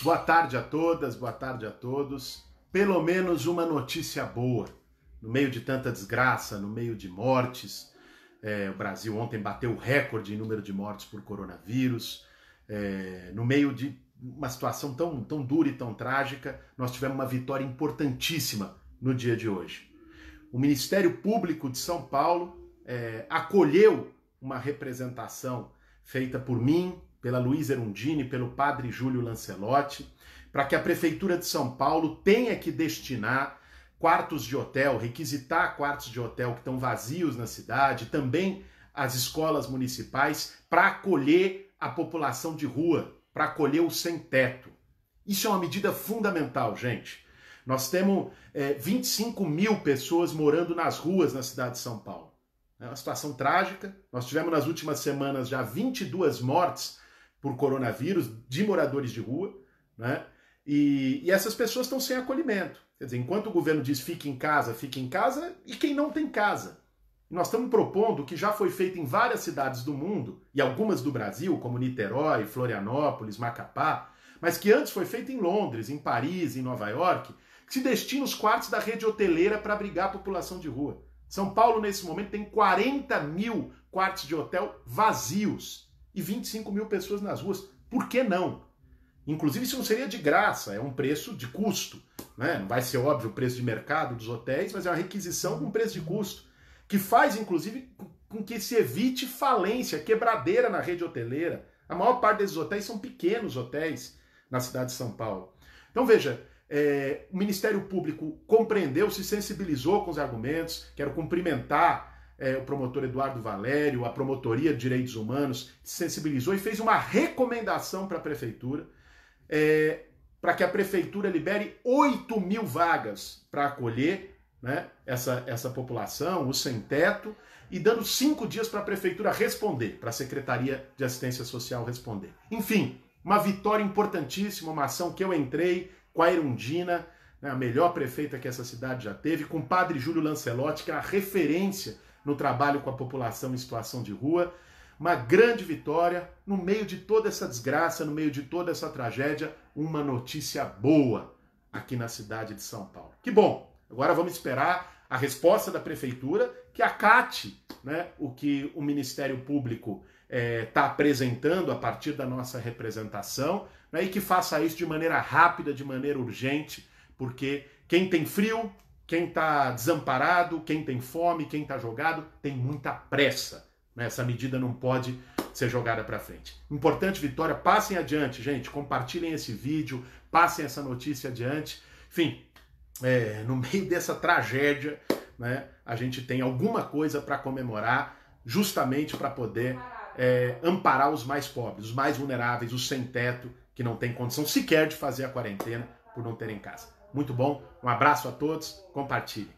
Boa tarde a todas, boa tarde a todos. Pelo menos uma notícia boa. No meio de tanta desgraça, no meio de mortes, é, o Brasil ontem bateu o recorde em número de mortes por coronavírus. É, no meio de uma situação tão, tão dura e tão trágica, nós tivemos uma vitória importantíssima no dia de hoje. O Ministério Público de São Paulo é, acolheu uma representação feita por mim, pela Luiz Erundini, pelo padre Júlio Lancelotti, para que a Prefeitura de São Paulo tenha que destinar quartos de hotel, requisitar quartos de hotel que estão vazios na cidade, também as escolas municipais, para acolher a população de rua, para acolher o sem-teto. Isso é uma medida fundamental, gente. Nós temos é, 25 mil pessoas morando nas ruas na cidade de São Paulo. É uma situação trágica. Nós tivemos nas últimas semanas já 22 mortes por coronavírus de moradores de rua, né? E, e essas pessoas estão sem acolhimento. Quer dizer, enquanto o governo diz fique em casa, fique em casa, e quem não tem casa? Nós estamos propondo o que já foi feito em várias cidades do mundo, e algumas do Brasil, como Niterói, Florianópolis, Macapá, mas que antes foi feito em Londres, em Paris, em Nova York, que se destina os quartos da rede hoteleira para abrigar a população de rua. São Paulo, nesse momento, tem 40 mil quartos de hotel vazios e 25 mil pessoas nas ruas. Por que não? Inclusive, isso não seria de graça, é um preço de custo. Né? Não vai ser óbvio o preço de mercado dos hotéis, mas é uma requisição com preço de custo, que faz, inclusive, com que se evite falência, quebradeira na rede hoteleira. A maior parte desses hotéis são pequenos hotéis na cidade de São Paulo. Então, veja, é, o Ministério Público compreendeu, se sensibilizou com os argumentos. Quero cumprimentar é, o promotor Eduardo Valério, a Promotoria de Direitos Humanos, sensibilizou e fez uma recomendação para a prefeitura é, para que a prefeitura libere 8 mil vagas para acolher né, essa, essa população, o sem-teto, e dando cinco dias para a prefeitura responder, para a Secretaria de Assistência Social responder. Enfim, uma vitória importantíssima, uma ação que eu entrei com a Erundina, né, a melhor prefeita que essa cidade já teve, com o padre Júlio Lancelotti, que é a referência no trabalho com a população em situação de rua. Uma grande vitória, no meio de toda essa desgraça, no meio de toda essa tragédia, uma notícia boa aqui na cidade de São Paulo. Que bom! Agora vamos esperar a resposta da prefeitura que acate né, o que o Ministério Público está é, tá apresentando a partir da nossa representação né, e que faça isso de maneira rápida, de maneira urgente, porque quem tem frio quem está desamparado, quem tem fome, quem está jogado, tem muita pressa. Né? Essa medida não pode ser jogada para frente. Importante vitória, passem adiante, gente. Compartilhem esse vídeo, passem essa notícia adiante. Enfim, é, no meio dessa tragédia, né, a gente tem alguma coisa para comemorar, justamente para poder é, amparar os mais pobres, os mais vulneráveis, os sem teto, que não têm condição sequer de fazer a quarentena por não terem casa. Muito bom. Um abraço a todos. Compartilhe.